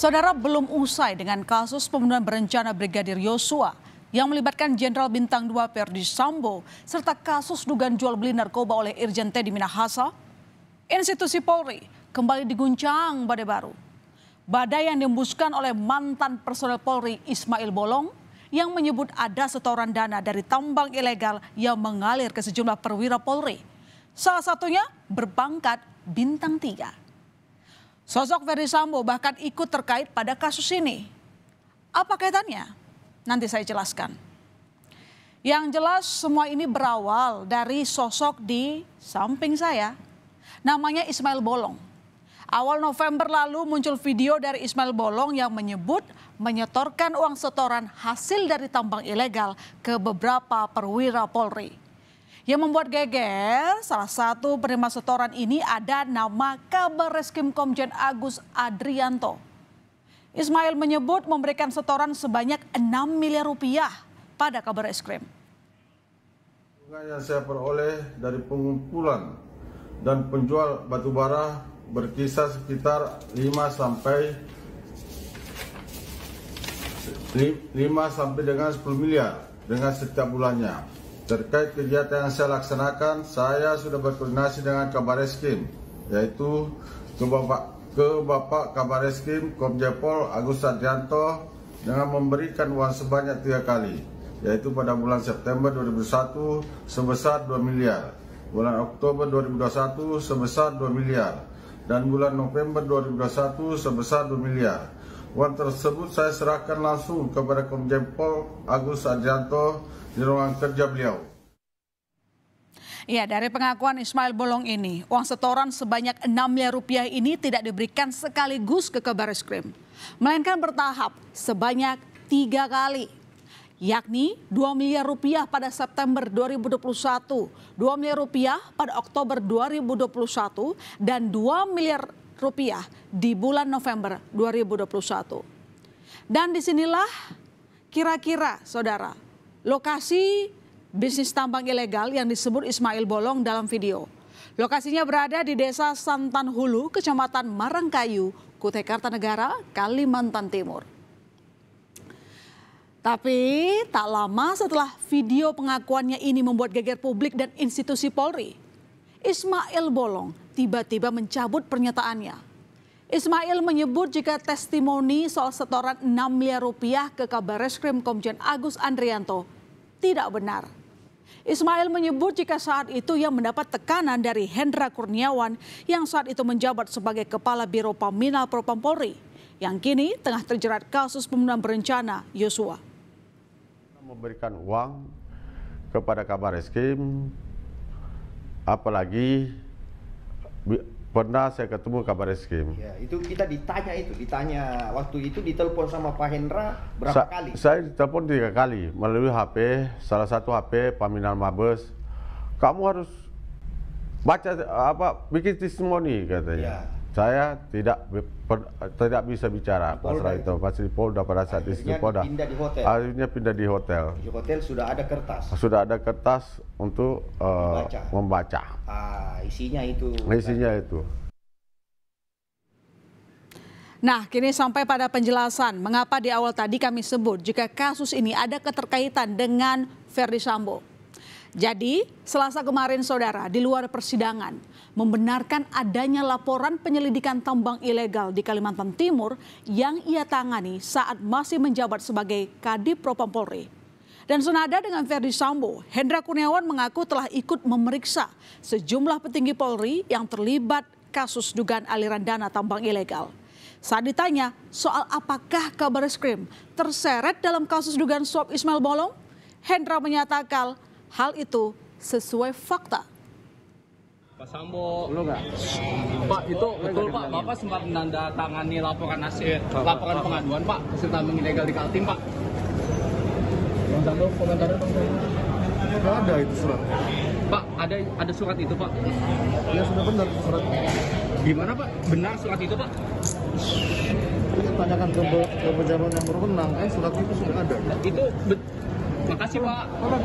Saudara belum usai dengan kasus pembunuhan berencana Brigadir Yosua yang melibatkan Jenderal Bintang 2 Perdi Sambo serta kasus dugaan jual beli narkoba oleh Irjen Teddy Minahasa, institusi Polri kembali diguncang badai baru. Badai yang diembuskan oleh mantan personel Polri Ismail Bolong yang menyebut ada setoran dana dari tambang ilegal yang mengalir ke sejumlah perwira Polri. Salah satunya berpangkat bintang tiga. Sosok Ferry Sambo bahkan ikut terkait pada kasus ini. Apa kaitannya? Nanti saya jelaskan. Yang jelas semua ini berawal dari sosok di samping saya. Namanya Ismail Bolong. Awal November lalu muncul video dari Ismail Bolong yang menyebut menyetorkan uang setoran hasil dari tambang ilegal ke beberapa perwira Polri. Yang membuat geger, salah satu penerima setoran ini ada nama kabar reskim Komjen Agus Adrianto. Ismail menyebut memberikan setoran sebanyak 6 miliar rupiah pada kabar Reskrim. Yang saya peroleh dari pengumpulan dan penjual batu bara berkisar sekitar 5 sampai 5 sampai dengan 10 miliar dengan setiap bulannya. Terkait kegiatan yang saya laksanakan, saya sudah berkoordinasi dengan Kabar Eskim, yaitu ke Bapak, ke Bapak Kabar Eskim, Komjepol Agus Sadrianto dengan memberikan uang sebanyak tiga kali, yaitu pada bulan September 2001 sebesar 2 miliar, bulan Oktober 2021 sebesar 2 miliar, dan bulan November 2021 sebesar 2 miliar. Uang tersebut saya serahkan langsung kepada Komjepol Agus Adrianto di ruang kerja beliau. Ya, dari pengakuan Ismail Bolong ini, uang setoran sebanyak 6 miliar rupiah ini tidak diberikan sekaligus ke Kabaris Krim. Melainkan bertahap sebanyak tiga kali. Yakni 2 miliar rupiah pada September 2021, 2 miliar rupiah pada Oktober 2021, dan 2 miliar rupiah di bulan November 2021. Dan disinilah kira-kira saudara lokasi bisnis tambang ilegal yang disebut Ismail Bolong dalam video. Lokasinya berada di Desa Santan Hulu, Kecamatan Marangkayu, Kutai Kartanegara, Kalimantan Timur. Tapi tak lama setelah video pengakuannya ini membuat geger publik dan institusi Polri, Ismail Bolong tiba-tiba mencabut pernyataannya Ismail menyebut jika testimoni soal setoran 6 miliar rupiah ke kabar reskrim Komjen Agus Andrianto tidak benar. Ismail menyebut jika saat itu ia mendapat tekanan dari Hendra Kurniawan yang saat itu menjabat sebagai Kepala Biro Paminal Propam Polri yang kini tengah terjerat kasus pembunuhan berencana Yosua. Memberikan uang kepada kabar reskrim, apalagi Pernah saya ketemu kabar eskrim. Ya, itu kita ditanya itu, ditanya waktu itu ditelepon sama Pak Hendra berapa Sa kali? Saya ditelepon tiga kali melalui HP, salah satu HP Paminal Mabes. Kamu harus baca apa bikin testimoni katanya. Ya saya tidak per, tidak bisa bicara pasrah itu. itu di Polda pada saat di itu di Polda akhirnya pindah di hotel di hotel sudah ada kertas sudah ada kertas untuk uh, membaca, membaca. Ah, isinya itu isinya kan? itu Nah, kini sampai pada penjelasan mengapa di awal tadi kami sebut jika kasus ini ada keterkaitan dengan Ferdi Sambo. Jadi, Selasa kemarin saudara di luar persidangan membenarkan adanya laporan penyelidikan tambang ilegal di Kalimantan Timur yang ia tangani saat masih menjabat sebagai Kadip Propam Polri. Dan senada dengan Verdi Sambo, Hendra Kurniawan mengaku telah ikut memeriksa sejumlah petinggi Polri yang terlibat kasus dugaan aliran dana tambang ilegal. Saat ditanya soal apakah kabar skrim terseret dalam kasus dugaan suap Ismail Bolong, Hendra menyatakan Hal itu sesuai fakta. Pak Sambo, Belum, Pak. Pak itu betul Pak, Bapak sempat menandatangani laporan hasil eh, laporan pengaduan Pak peserta mengilegal di Kaltim Pak. Komentarnya komentarnya Pak. ada itu surat. Pak, ada ada surat itu Pak. Ya sudah benar surat. Gimana Pak? Benar surat itu Pak? Kita tanyakan ke, ke pejabat yang berwenang, eh surat itu sudah ada. Itu, makasih Pak. Pak.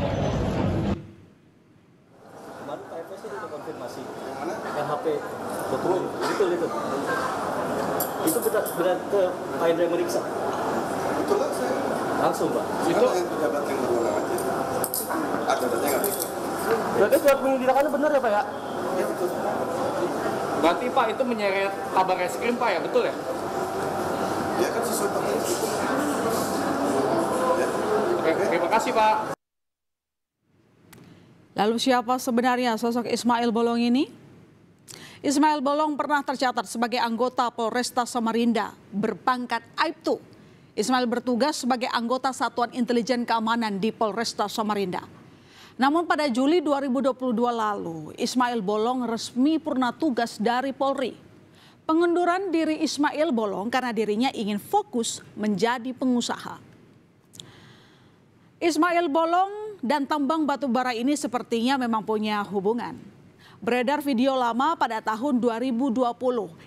KTP dokumen gitu gitu itu kita berat ke Pak Indra meriksa itu langsung langsung pak itu pejabat yang berwenang aja ada datanya nggak berarti surat penyelidikannya benar ya pak ya iya, berarti pak itu menyeret kabar krim pak ya betul ya ya kan sesuai pakai Oke, terima kasih Pak. Lalu siapa sebenarnya sosok Ismail Bolong ini? Ismail Bolong pernah tercatat sebagai anggota Polresta Samarinda berpangkat Aibtu. Ismail bertugas sebagai anggota Satuan Intelijen Keamanan di Polresta Samarinda. Namun pada Juli 2022 lalu, Ismail Bolong resmi purna tugas dari Polri. Pengunduran diri Ismail Bolong karena dirinya ingin fokus menjadi pengusaha. Ismail Bolong dan tambang batu bara ini sepertinya memang punya hubungan. Beredar video lama pada tahun 2020,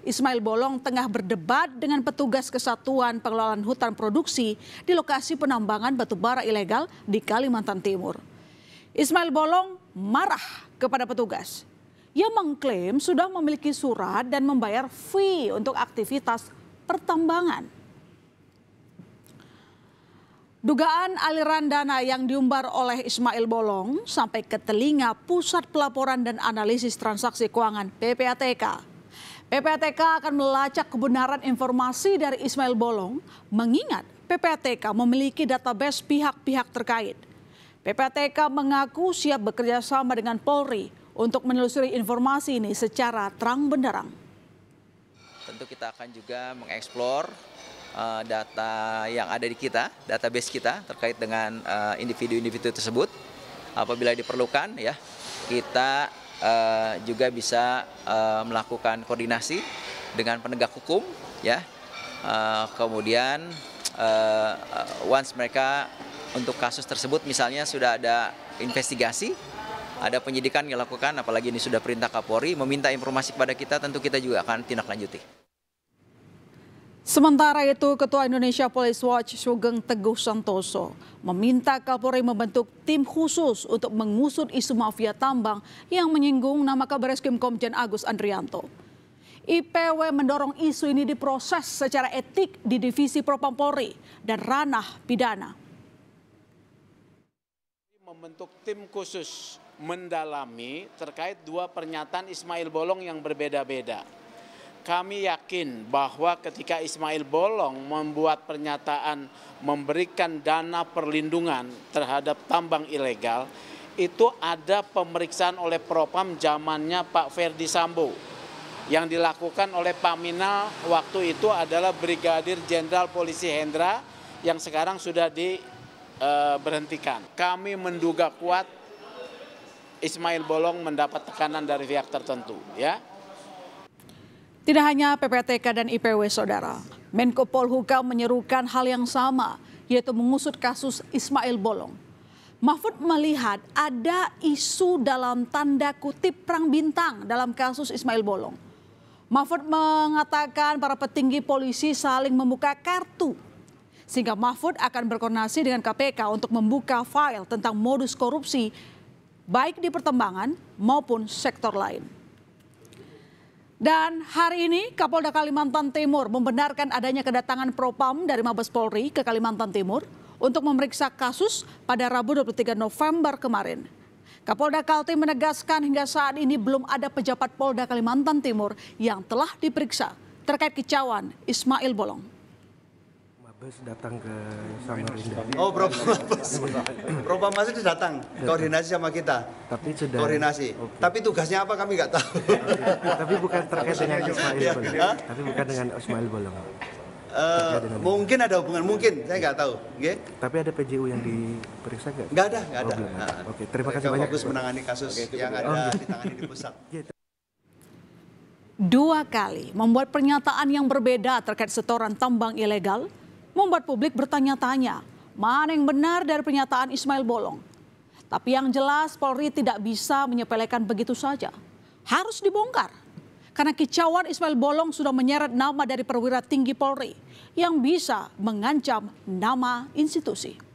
Ismail Bolong tengah berdebat dengan petugas Kesatuan Pengelolaan Hutan Produksi di lokasi penambangan batubara ilegal di Kalimantan Timur. Ismail Bolong marah kepada petugas. Ia mengklaim sudah memiliki surat dan membayar fee untuk aktivitas pertambangan. Dugaan aliran dana yang diumbar oleh Ismail Bolong sampai ke telinga Pusat Pelaporan dan Analisis Transaksi Keuangan PPATK. PPATK akan melacak kebenaran informasi dari Ismail Bolong mengingat PPATK memiliki database pihak-pihak terkait. PPATK mengaku siap bekerja sama dengan Polri untuk menelusuri informasi ini secara terang benderang. Tentu kita akan juga mengeksplor uh, data yang ada di kita, database kita terkait dengan eh, individu-individu uh, tersebut. Apabila diperlukan ya, kita uh, juga bisa uh, melakukan koordinasi dengan penegak hukum ya. Uh, kemudian uh, once mereka untuk kasus tersebut misalnya sudah ada investigasi, ada penyidikan yang dilakukan apalagi ini sudah perintah Kapolri meminta informasi kepada kita tentu kita juga akan tindak lanjuti. Sementara itu, Ketua Indonesia Police Watch Sugeng Teguh Santoso meminta Kapolri membentuk tim khusus untuk mengusut isu mafia tambang yang menyinggung nama Kabareskrim Komjen Agus Andrianto. IPW mendorong isu ini diproses secara etik di Divisi Propam Polri dan ranah pidana. Membentuk tim khusus mendalami terkait dua pernyataan Ismail Bolong yang berbeda-beda kami yakin bahwa ketika Ismail Bolong membuat pernyataan memberikan dana perlindungan terhadap tambang ilegal, itu ada pemeriksaan oleh Propam zamannya Pak Ferdi Sambo. Yang dilakukan oleh Pak Minal waktu itu adalah Brigadir Jenderal Polisi Hendra yang sekarang sudah diberhentikan. Eh, e, kami menduga kuat Ismail Bolong mendapat tekanan dari pihak tertentu, ya. Tidak hanya PPTK dan IPW, Saudara. Menko Polhukam menyerukan hal yang sama, yaitu mengusut kasus Ismail Bolong. Mahfud melihat ada isu dalam tanda kutip perang bintang dalam kasus Ismail Bolong. Mahfud mengatakan para petinggi polisi saling membuka kartu sehingga Mahfud akan berkoordinasi dengan KPK untuk membuka file tentang modus korupsi baik di pertembangan maupun sektor lain. Dan hari ini Kapolda Kalimantan Timur membenarkan adanya kedatangan Propam dari Mabes Polri ke Kalimantan Timur untuk memeriksa kasus pada Rabu 23 November kemarin. Kapolda Kaltim menegaskan hingga saat ini belum ada pejabat Polda Kalimantan Timur yang telah diperiksa terkait kecauan Ismail Bolong. Bus datang ke Samarinda. Oh, Propam Bus. Propam Mas itu datang koordinasi sama kita. Tapi sudah koordinasi. Okay. Tapi tugasnya apa kami nggak tahu. Tapi bukan terkait dengan Ismail ya. Bolong. Tapi bukan dengan Ismail Bolong. Uh, mungkin ada hubungan mungkin saya nggak tahu okay. tapi ada PJU yang diperiksa nggak nggak ada nggak ada, oh, ada. Nah, oke terima kasih banyak fokus menangani kasus okay, yang ada oh, ditangani di pusat gitu. dua kali membuat pernyataan yang berbeda terkait setoran tambang ilegal membuat publik bertanya-tanya mana yang benar dari pernyataan Ismail Bolong. Tapi yang jelas Polri tidak bisa menyepelekan begitu saja. Harus dibongkar. Karena kicauan Ismail Bolong sudah menyeret nama dari perwira tinggi Polri yang bisa mengancam nama institusi.